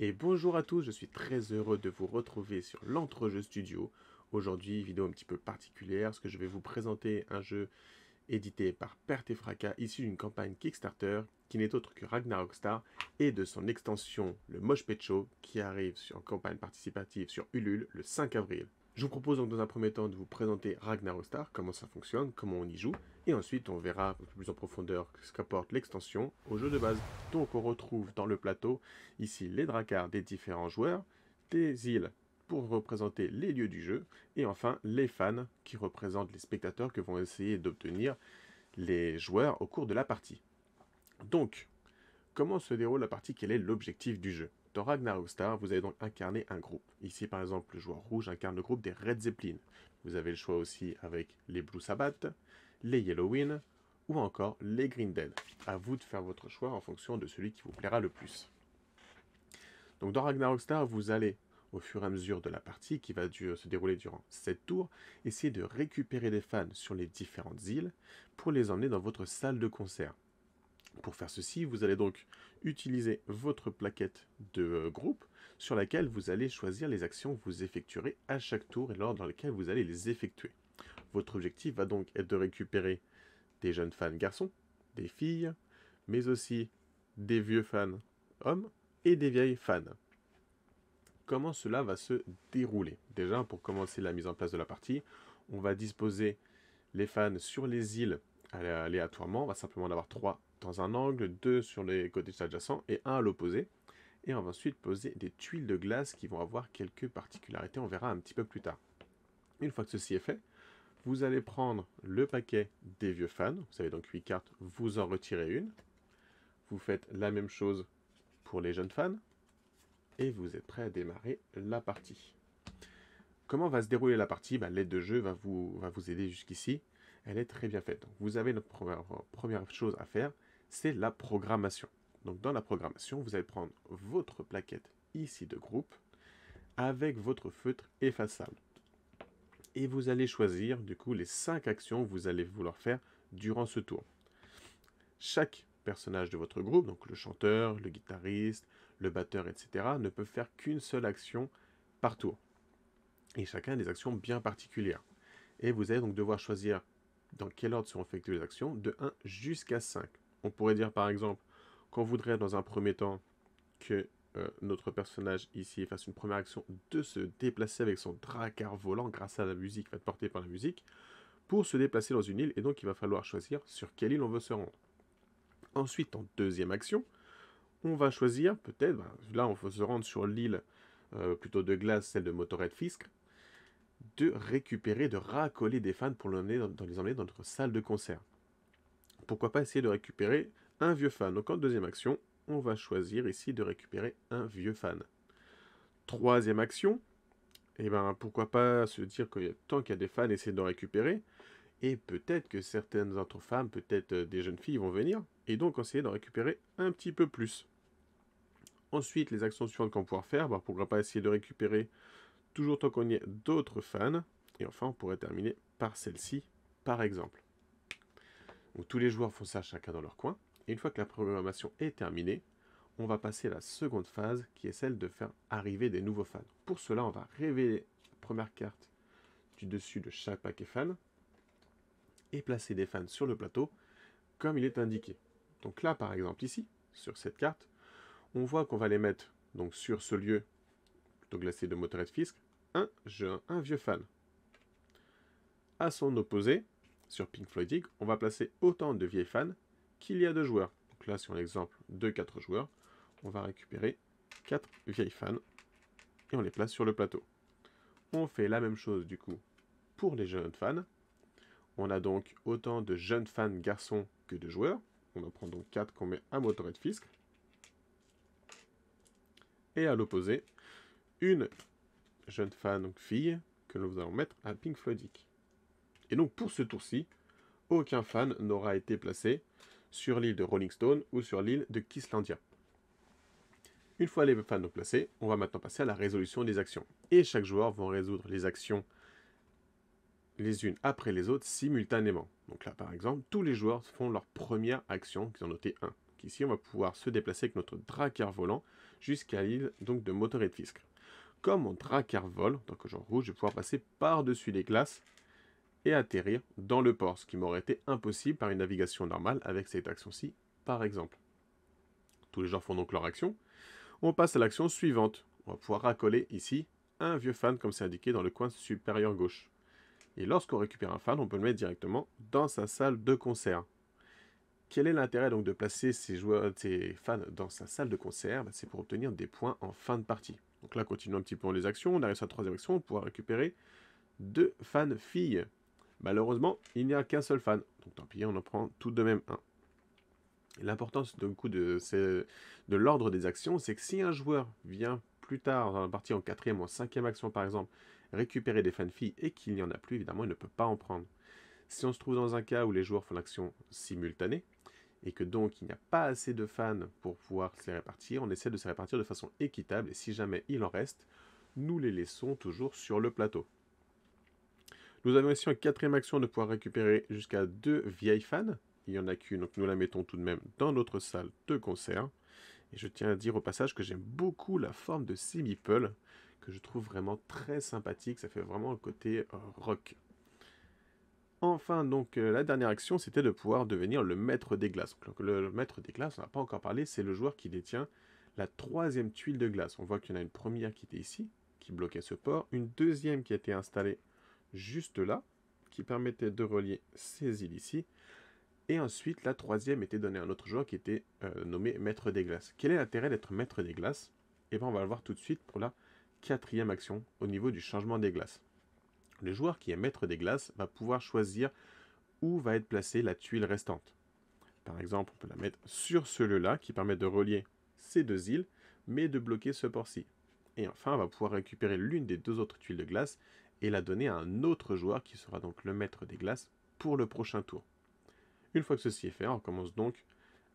et bonjour à tous, je suis très heureux de vous retrouver sur l'entrejeu studio. Aujourd'hui, vidéo un petit peu particulière, parce que je vais vous présenter un jeu édité par Perte issu d'une campagne Kickstarter qui n'est autre que Ragnarok Star et de son extension Le Moche pecho qui arrive en campagne participative sur Ulule le 5 avril. Je vous propose donc dans un premier temps de vous présenter Ragnarok Star, comment ça fonctionne, comment on y joue, et ensuite on verra plus en profondeur ce qu'apporte l'extension au jeu de base. Donc on retrouve dans le plateau ici les dracars des différents joueurs, des îles pour représenter les lieux du jeu, et enfin les fans qui représentent les spectateurs que vont essayer d'obtenir les joueurs au cours de la partie. Donc, comment se déroule la partie Quel est l'objectif du jeu Dans Ragnarok Star, vous allez donc incarner un groupe. Ici, par exemple, le joueur rouge incarne le groupe des Red Zeppelin. Vous avez le choix aussi avec les Blue Sabbath, les Yellow Yellowwin ou encore les Green Dead. À vous de faire votre choix en fonction de celui qui vous plaira le plus. Donc dans Ragnarok Star, vous allez au fur et à mesure de la partie qui va euh, se dérouler durant 7 tours, essayez de récupérer des fans sur les différentes îles pour les emmener dans votre salle de concert. Pour faire ceci, vous allez donc utiliser votre plaquette de euh, groupe sur laquelle vous allez choisir les actions que vous effectuerez à chaque tour et l'ordre dans lequel vous allez les effectuer. Votre objectif va donc être de récupérer des jeunes fans garçons, des filles, mais aussi des vieux fans hommes et des vieilles fans comment cela va se dérouler. Déjà, pour commencer la mise en place de la partie, on va disposer les fans sur les îles aléatoirement. On va simplement en avoir trois dans un angle, deux sur les côtés adjacents et un à l'opposé. Et on va ensuite poser des tuiles de glace qui vont avoir quelques particularités, on verra un petit peu plus tard. Une fois que ceci est fait, vous allez prendre le paquet des vieux fans, vous avez donc huit cartes, vous en retirez une. Vous faites la même chose pour les jeunes fans et vous êtes prêt à démarrer la partie. Comment va se dérouler la partie bah, L'aide de jeu va vous, va vous aider jusqu'ici. Elle est très bien faite. vous avez notre première, chose à faire, c'est la programmation. Donc dans la programmation, vous allez prendre votre plaquette ici de groupe avec votre feutre effaçable. Et vous allez choisir du coup les cinq actions que vous allez vouloir faire durant ce tour. Chaque personnage de votre groupe, donc le chanteur, le guitariste, le batteur, etc., ne peuvent faire qu'une seule action par tour. Et chacun a des actions bien particulières. Et vous allez donc devoir choisir dans quel ordre seront effectuées les actions, de 1 jusqu'à 5. On pourrait dire par exemple qu'on voudrait dans un premier temps que euh, notre personnage ici fasse une première action de se déplacer avec son dracar volant grâce à la musique, va être portée par la musique, pour se déplacer dans une île, et donc il va falloir choisir sur quelle île on veut se rendre. Ensuite, en deuxième action, on va choisir peut-être, ben, là on faut se rendre sur l'île euh, plutôt de glace, celle de Motorhead Fisk, de récupérer, de racoler des fans pour dans, les emmener dans notre salle de concert. Pourquoi pas essayer de récupérer un vieux fan Donc en deuxième action, on va choisir ici de récupérer un vieux fan. Troisième action, et eh ben pourquoi pas se dire que tant qu'il y a des fans, essayer d'en récupérer. Et peut-être que certaines autres femmes, peut-être euh, des jeunes filles vont venir, et donc essayer d'en récupérer un petit peu plus. Ensuite, les actions suivantes qu'on pourra faire, ne bah, pourquoi pas essayer de récupérer, toujours tant qu'on y ait d'autres fans. Et enfin, on pourrait terminer par celle-ci, par exemple. Donc, tous les joueurs font ça chacun dans leur coin. Et une fois que la programmation est terminée, on va passer à la seconde phase, qui est celle de faire arriver des nouveaux fans. Pour cela, on va révéler la première carte du dessus de chaque paquet fan, et placer des fans sur le plateau, comme il est indiqué. Donc là, par exemple, ici, sur cette carte, on voit qu'on va les mettre donc sur ce lieu, plutôt glacé de motorette fisc, un, jeune, un vieux fan. À son opposé, sur Pink Floydig, on va placer autant de vieilles fans qu'il y a de joueurs. Donc là, sur l'exemple de 4 joueurs, on va récupérer 4 vieilles fans et on les place sur le plateau. On fait la même chose du coup pour les jeunes fans. On a donc autant de jeunes fans garçons que de joueurs. On en prend donc 4 qu'on met à Motorhead Fisk. Et à l'opposé, une jeune fan, donc fille, que nous allons mettre à Pink Floydic. Et donc pour ce tour-ci, aucun fan n'aura été placé sur l'île de Rolling Stone ou sur l'île de Kislandia. Une fois les fans placés, on va maintenant passer à la résolution des actions. Et chaque joueur va résoudre les actions les unes après les autres simultanément. Donc là, par exemple, tous les joueurs font leur première action, qu'ils ont noté 1. ici, on va pouvoir se déplacer avec notre dracar volant jusqu'à l'île donc, de de Fisk. Comme mon dracar vole, donc genre rouge, je vais pouvoir passer par-dessus les glaces et atterrir dans le port, ce qui m'aurait été impossible par une navigation normale avec cette action-ci, par exemple. Tous les joueurs font donc leur action. On passe à l'action suivante. On va pouvoir raccoler ici un vieux fan comme c'est indiqué dans le coin supérieur gauche. Et lorsqu'on récupère un fan, on peut le mettre directement dans sa salle de concert. Quel est l'intérêt donc de placer ces joueurs, fans dans sa salle de concert bah, C'est pour obtenir des points en fin de partie. Donc là, continuons un petit peu les actions. On arrive sur la troisième action, on pourra récupérer deux fans filles. Malheureusement, il n'y a qu'un seul fan. Donc tant pis, on en prend tout de même un. L'importance coup de, de l'ordre des actions, c'est que si un joueur vient plus tard dans la partie en quatrième ou en cinquième action par exemple, récupérer des fans-filles et qu'il n'y en a plus, évidemment, il ne peut pas en prendre. Si on se trouve dans un cas où les joueurs font l'action simultanée, et que donc il n'y a pas assez de fans pour pouvoir se les répartir, on essaie de se répartir de façon équitable, et si jamais il en reste, nous les laissons toujours sur le plateau. Nous avons aussi en quatrième action de pouvoir récupérer jusqu'à deux vieilles fans. Il n'y en a qu'une, donc nous la mettons tout de même dans notre salle de concert. Et je tiens à dire au passage que j'aime beaucoup la forme de Simiple que je trouve vraiment très sympathique. Ça fait vraiment le côté euh, rock. Enfin, donc, euh, la dernière action, c'était de pouvoir devenir le maître des glaces. le, maître des glaces, on n'a pas encore parlé, c'est le joueur qui détient la troisième tuile de glace. On voit qu'il y en a une première qui était ici, qui bloquait ce port, une deuxième qui a été installée juste là, qui permettait de relier ces îles ici, et ensuite, la troisième était donnée à un autre joueur qui était euh, nommé Maître des Glaces. Quel est l'intérêt d'être Maître des Glaces Et eh bien, on va le voir tout de suite pour la quatrième action au niveau du changement des glaces. Le joueur qui est maître des glaces va pouvoir choisir où va être placée la tuile restante. Par exemple, on peut la mettre sur celui là qui permet de relier ces deux îles, mais de bloquer ce port-ci. Et enfin, on va pouvoir récupérer l'une des deux autres tuiles de glace et la donner à un autre joueur qui sera donc le maître des glaces pour le prochain tour. Une fois que ceci est fait, on commence donc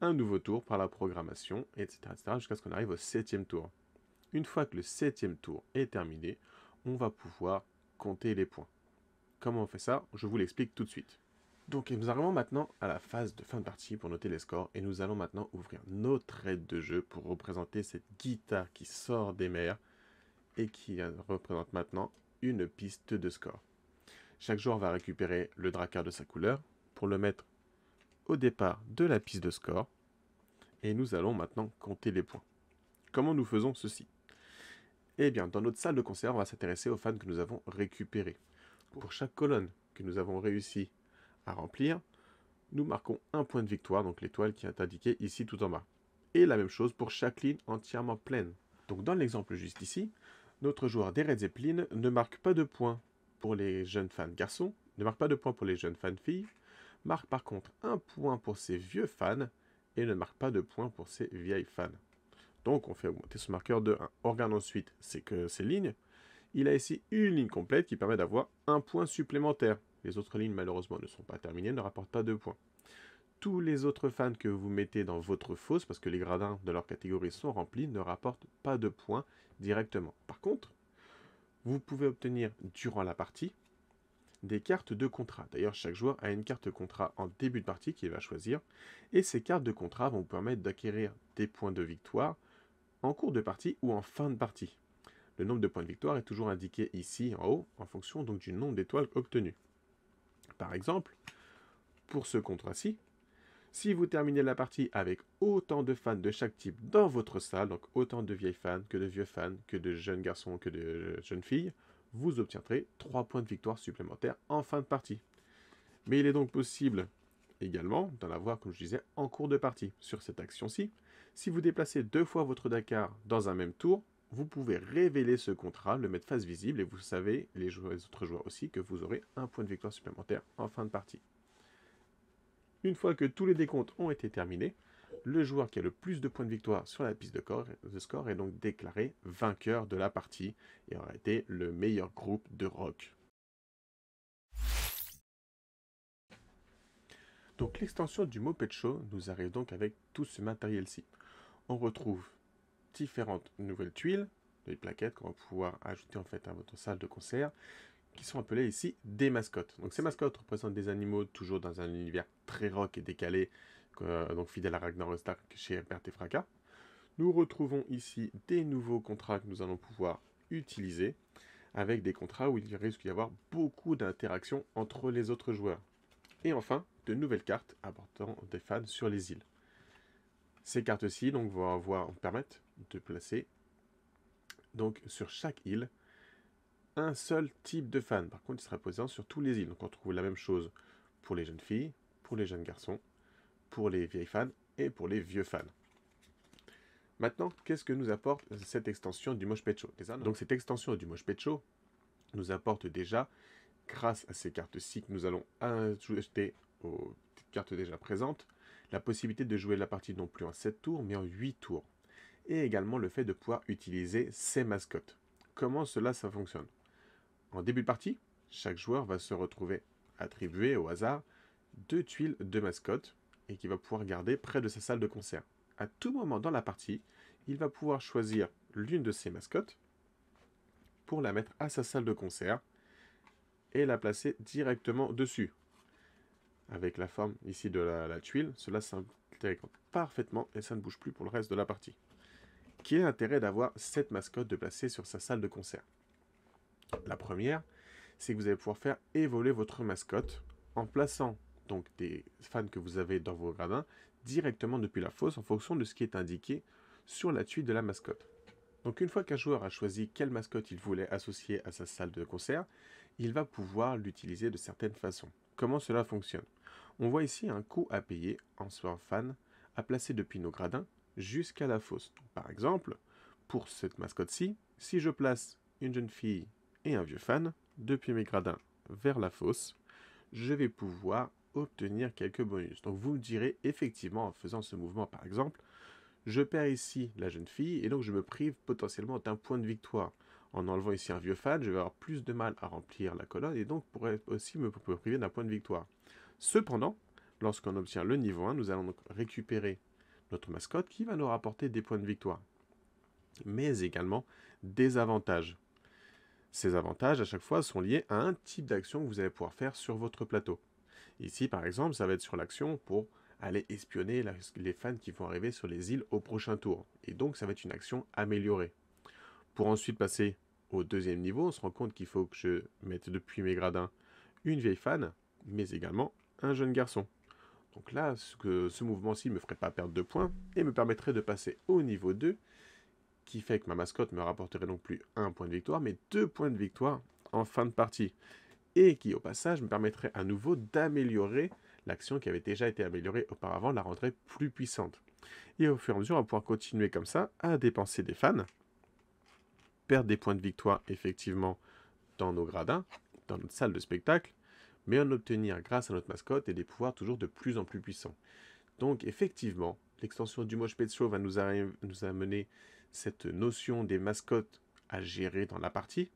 un nouveau tour par la programmation, etc. etc. jusqu'à ce qu'on arrive au septième tour. Une fois que le septième tour est terminé, on va pouvoir compter les points. Comment on fait ça Je vous l'explique tout de suite. Donc nous arrivons maintenant à la phase de fin de partie pour noter les scores et nous allons maintenant ouvrir notre aide de jeu pour représenter cette guitare qui sort des mers et qui représente maintenant une piste de score. Chaque joueur va récupérer le drakkar de sa couleur pour le mettre au départ de la piste de score et nous allons maintenant compter les points. Comment nous faisons ceci eh bien, dans notre salle de concert, on va s'intéresser aux fans que nous avons récupérés. Pour chaque colonne que nous avons réussi à remplir, nous marquons un point de victoire, donc l'étoile qui est indiquée ici tout en bas. Et la même chose pour chaque ligne entièrement pleine. Donc dans l'exemple juste ici, notre joueur des Red Zeppelin ne marque pas de points pour les jeunes fans garçons, ne marque pas de points pour les jeunes fans filles, marque par contre un point pour ses vieux fans et ne marque pas de points pour ses vieilles fans. Donc on fait augmenter ce marqueur de 1. On regarde ensuite c'est que ces lignes. Il a ici une ligne complète qui permet d'avoir un point supplémentaire. Les autres lignes malheureusement ne sont pas terminées, ne rapportent pas de points. Tous les autres fans que vous mettez dans votre fosse, parce que les gradins de leur catégorie sont remplis, ne rapportent pas de points directement. Par contre, vous pouvez obtenir durant la partie des cartes de contrat. D'ailleurs, chaque joueur a une carte contrat en début de partie qu'il va choisir. Et ces cartes de contrat vont vous permettre d'acquérir des points de victoire, en cours de partie ou en fin de partie. Le nombre de points de victoire est toujours indiqué ici en haut en fonction donc du nombre d'étoiles obtenues. Par exemple, pour ce contrat-ci, si vous terminez la partie avec autant de fans de chaque type dans votre salle, donc autant de vieilles fans que de vieux fans, que de jeunes garçons, que de jeunes filles, vous obtiendrez 3 points de victoire supplémentaires en fin de partie. Mais il est donc possible également d'en avoir, comme je disais, en cours de partie sur cette action-ci, si vous déplacez deux fois votre Dakar dans un même tour, vous pouvez révéler ce contrat, le mettre face visible et vous savez, les, autres joueurs aussi, que vous aurez un point de victoire supplémentaire en fin de partie. Une fois que tous les décomptes ont été terminés, le joueur qui a le plus de points de victoire sur la piste de, score est donc déclaré vainqueur de la partie et aura été le meilleur groupe de rock. Donc l'extension du Moped Show nous arrive donc avec tout ce matériel-ci on retrouve différentes nouvelles tuiles, des plaquettes qu'on va pouvoir ajouter en fait à votre salle de concert, qui sont appelées ici des mascottes. Donc ces mascottes représentent des animaux toujours dans un univers très rock et décalé, euh, donc fidèle à Ragnar Stark chez Berté Fraca. Nous retrouvons ici des nouveaux contrats que nous allons pouvoir utiliser, avec des contrats où il risque d'y avoir beaucoup d'interactions entre les autres joueurs. Et enfin, de nouvelles cartes apportant des fans sur les îles. Ces cartes-ci donc vont permettre de placer donc sur chaque île un seul type de fan. Par contre, il sera présent sur toutes les îles. Donc on trouve la même chose pour les jeunes filles, pour les jeunes garçons, pour les vieilles fans et pour les vieux fans. Maintenant, qu'est-ce que nous apporte cette extension du Moshpecho Donc cette extension du Pecho nous apporte déjà, grâce à ces cartes-ci que nous allons ajouter aux cartes déjà présentes, la possibilité de jouer la partie non plus en 7 tours mais en 8 tours, et également le fait de pouvoir utiliser ses mascottes. Comment cela ça fonctionne En début de partie, chaque joueur va se retrouver attribué au hasard deux tuiles de mascotte et qui va pouvoir garder près de sa salle de concert. À tout moment dans la partie, il va pouvoir choisir l'une de ses mascottes pour la mettre à sa salle de concert et la placer directement dessus avec la forme ici de la, tuile, cela s'intègre parfaitement et ça ne bouge plus pour le reste de la partie. Quel est l'intérêt d'avoir cette mascotte de placer sur sa salle de concert La première, c'est que vous allez pouvoir faire évoluer votre mascotte en plaçant donc des fans que vous avez dans vos gradins directement depuis la fosse en fonction de ce qui est indiqué sur la tuile de la mascotte. Donc une fois qu'un joueur a choisi quelle mascotte il voulait associer à sa salle de concert, il va pouvoir l'utiliser de certaines façons comment cela fonctionne. On voit ici un coût à payer en soi fan à placer depuis nos gradins jusqu'à la fosse. par exemple, pour cette mascotte-ci, si je place une jeune fille et un vieux fan depuis mes gradins vers la fosse, je vais pouvoir obtenir quelques bonus. Donc vous me direz effectivement en faisant ce mouvement par exemple, je perds ici la jeune fille et donc je me prive potentiellement d'un point de victoire en enlevant ici un vieux fan, je vais avoir plus de mal à remplir la colonne et donc pourrait aussi me priver d'un point de victoire. Cependant, lorsqu'on obtient le niveau 1, nous allons donc récupérer notre mascotte qui va nous rapporter des points de victoire, mais également des avantages. Ces avantages, à chaque fois, sont liés à un type d'action que vous allez pouvoir faire sur votre plateau. Ici, par exemple, ça va être sur l'action pour aller espionner les fans qui vont arriver sur les îles au prochain tour. Et donc, ça va être une action améliorée. Pour ensuite passer au deuxième niveau, on se rend compte qu'il faut que je mette depuis mes gradins une vieille fan, mais également un jeune garçon. Donc là, ce, mouvement-ci ne me ferait pas perdre de points et me permettrait de passer au niveau 2, qui fait que ma mascotte me rapporterait non plus un point de victoire, mais deux points de victoire en fin de partie. Et qui, au passage, me permettrait à nouveau d'améliorer l'action qui avait déjà été améliorée auparavant, la rendrait plus puissante. Et au fur et à mesure, on va pouvoir continuer comme ça à dépenser des fans perdre des points de victoire, effectivement, dans nos gradins, dans notre salle de spectacle, mais en obtenir grâce à notre mascotte et des pouvoirs toujours de plus en plus puissants. Donc effectivement, l'extension du Moche Pet va nous, nous amener cette notion des mascottes à gérer dans la partie.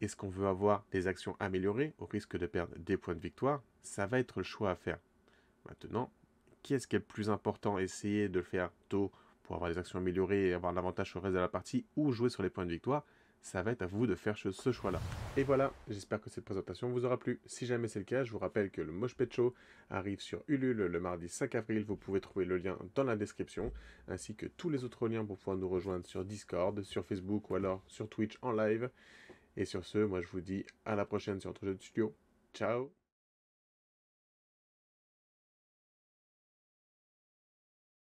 Est-ce qu'on veut avoir des actions améliorées au risque de perdre des points de victoire Ça va être le choix à faire. Maintenant, qu'est-ce qui est le plus important Essayer de le faire tôt pour avoir des actions améliorées et avoir l'avantage sur le reste de la partie ou jouer sur les points de victoire, ça va être à vous de faire ce choix-là. Et voilà, j'espère que cette présentation vous aura plu. Si jamais c'est le cas, je vous rappelle que le Moche arrive sur Ulule le mardi 5 avril. Vous pouvez trouver le lien dans la description, ainsi que tous les autres liens pour pouvoir nous rejoindre sur Discord, sur Facebook ou alors sur Twitch en live. Et sur ce, moi je vous dis à la prochaine sur Entre Jeux de Studio. Ciao